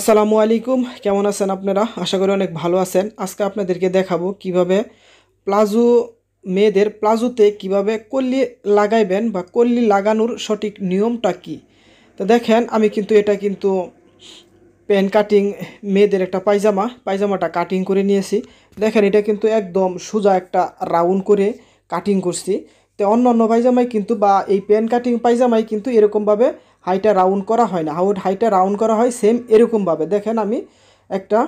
আসসালামু আলাইকুম কেমন আছেন আপনারা আশা করি অনেক ভালো আছেন আজকে আপনাদেরকে দেখাবো কিভাবে প্লাজো মেয়েদের প্লাজোতে কিভাবে কল্লি লাগাইবেন বা কল্লি লাগানোর সঠিক নিয়মটা কি তো দেখেন আমি কিন্তু এটা কিন্তু প্যান কাটিং মেয়েদের একটা পায়জামা পায়জামাটা কাটিং করে নিয়েছি দেখেন এটা কিন্তু একদম সোজা একটা রাউন্ড করে কাটিং করছি তো অন্য অন্য পায়জামায় কিন্তু বা এই প্যান কাটিং পায়জামায় কিন্তু এরকমভাবে হাইটা রাউন্ড করা হয় না হাউড হাইটা রাউন্ড করা হয় সেম এরকমভাবে দেখেন আমি একটা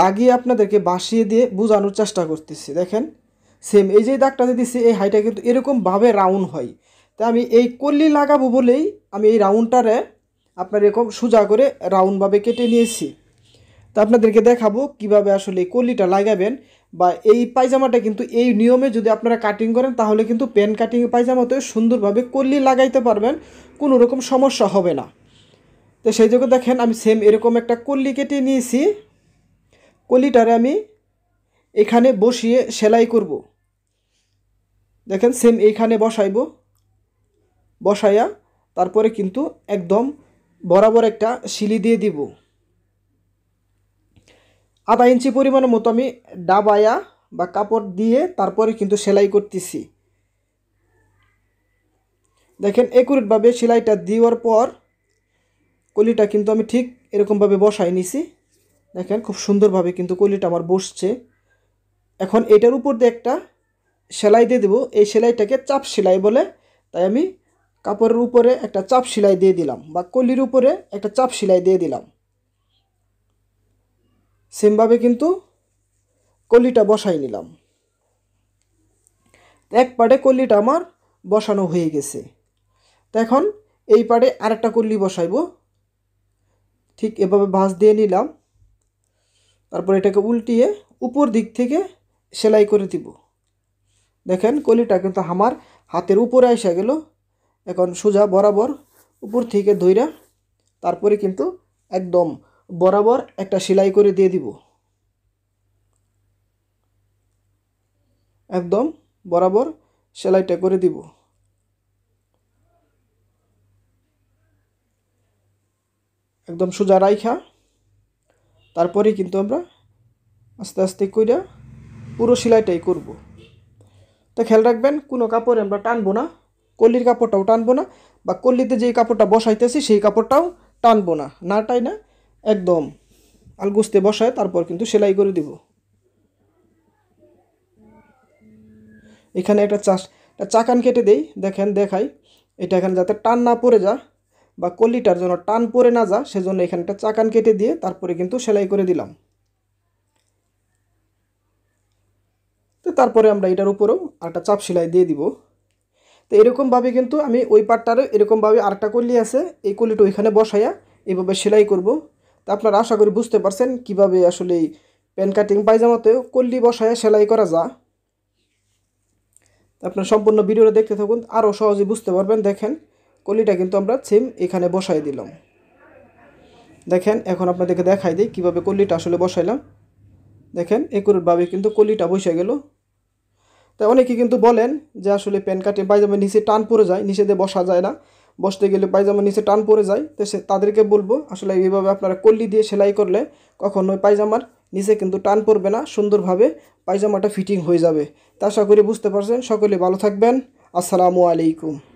দাগিয়ে আপনাদেরকে বাসিয়ে দিয়ে বোঝানোর চেষ্টা করতেছি দেখেন সেম এই যে দাগটা দিচ্ছি এই হাইটা কিন্তু এরকমভাবে রাউন্ড হয় তা আমি এই কল্লি লাগাবো বলেই আমি এই রাউন্ডটারে আপনার এরকম সোজা করে রাউন্ডভাবে কেটে নিয়েছি তা আপনাদেরকে দেখাবো কিভাবে আসলে এই কল্লিটা লাগাবেন বা এই পায়জামাটা কিন্তু এই নিয়মে যদি আপনারা কাটিং করেন তাহলে কিন্তু পেন কাটিং পায়জামাতে সুন্দরভাবে কল্লি লাগাইতে পারবেন কোনো রকম সমস্যা হবে না তো সেই জন্য দেখেন আমি সেম এরকম একটা কল্লি কেটে নিয়েছি কলিটারে আমি এখানে বসিয়ে সেলাই করব দেখেন সেম এইখানে বসাইব বসাইয়া তারপরে কিন্তু একদম বরাবর একটা শিলি দিয়ে দিব আধা ইঞ্চি পরিমাণের মতো আমি ডাবায়া বা কাপড় দিয়ে তারপরে কিন্তু সেলাই করতেছি দেখেন একুরেটভাবে সেলাইটা দেওয়ার পর কলিটা কিন্তু আমি ঠিক এরকমভাবে বসাই নিছি দেখেন খুব সুন্দরভাবে কিন্তু কলিটা আমার বসছে এখন এটার উপর দিয়ে একটা সেলাই দিয়ে দেবো এই সেলাইটাকে চাপ সেলাই বলে তাই আমি কাপড়ের উপরে একটা চাপ সেলাই দিয়ে দিলাম বা কলির উপরে একটা চাপ সেলাই দিয়ে দিলাম সেমভাবে কিন্তু কলিটা বসাই নিলাম এক পাটে কলিটা আমার বসানো হয়ে গেছে তো এখন এই পাটে আরেকটা কলি বসাইব ঠিক এভাবে ভাঁজ দিয়ে নিলাম তারপর এটাকে উল্টিয়ে উপর দিক থেকে সেলাই করে দিব দেখেন কলিটা কিন্তু আমার হাতের উপরে এসে গেল এখন সোজা বরাবর উপর থেকে ধইরা তারপরে কিন্তু একদম বরাবর একটা সেলাই করে দিয়ে দিব একদম বরাবর সেলাইটা করে দিব একদম সোজা রাইখা তারপরে কিন্তু আমরা আস্তে আস্তে কইরা পুরো সেলাইটাই করব তা খেয়াল রাখবেন কোনো কাপড়ে আমরা টানবো না কল্লির কাপড়টাও টানবো না বা কল্লিতে যেই কাপড়টা বসাইতেছি সেই কাপড়টাও টানবো না না টাই না একদম আলগুস্তে বসায় তারপর কিন্তু সেলাই করে দিব এখানে একটা চাষ চাকান কেটে দেই দেখেন দেখাই এটা এখানে যাতে টান না পড়ে যায় বা কলিটার জন্য টান পড়ে না যা সেজন্য এখানে একটা চাকান কেটে দিয়ে তারপরে কিন্তু সেলাই করে দিলাম তো তারপরে আমরা এটার উপরেও আরেকটা চাপ সেলাই দিয়ে দিব তো এরকমভাবে কিন্তু আমি ওই পাটটারও এরকমভাবে আরেকটা কলি আছে এই কলিটা ওইখানে বসাইয়া এইভাবে সেলাই করব তা আপনারা আশা করি বুঝতে পারছেন কিভাবে আসলে প্যান কাটিং পায়জামাতেও কল্লি বসায় সেলাই করা যা আপনার সম্পূর্ণ ভিডিওটা দেখতে থাকুন আরও সহজে বুঝতে পারবেন দেখেন কলিটা কিন্তু আমরা সেম এখানে বসাই দিলাম দেখেন এখন আপনাদেরকে দেখাই দিই কীভাবে কলিটা আসলে বসাইলাম দেখেন একুরভাবে কিন্তু কলিটা বসে গেল তাই অনেকে কিন্তু বলেন যে আসলে প্যান কাটে পায়জামা নিচে টান পড়ে যায় নিচে দিয়ে বসা যায় না বসতে গেলে পায়জামা নিচে টান পড়ে যায় তো সে তাদেরকে বলবো আসলে এইভাবে আপনারা কল্লি দিয়ে সেলাই করলে কখনোই পায়জামার নিচে কিন্তু টান পড়বে না সুন্দরভাবে পায়জামাটা ফিটিং হয়ে যাবে তা আশা করি বুঝতে পারছেন সকলে ভালো থাকবেন আসসালামু আলাইকুম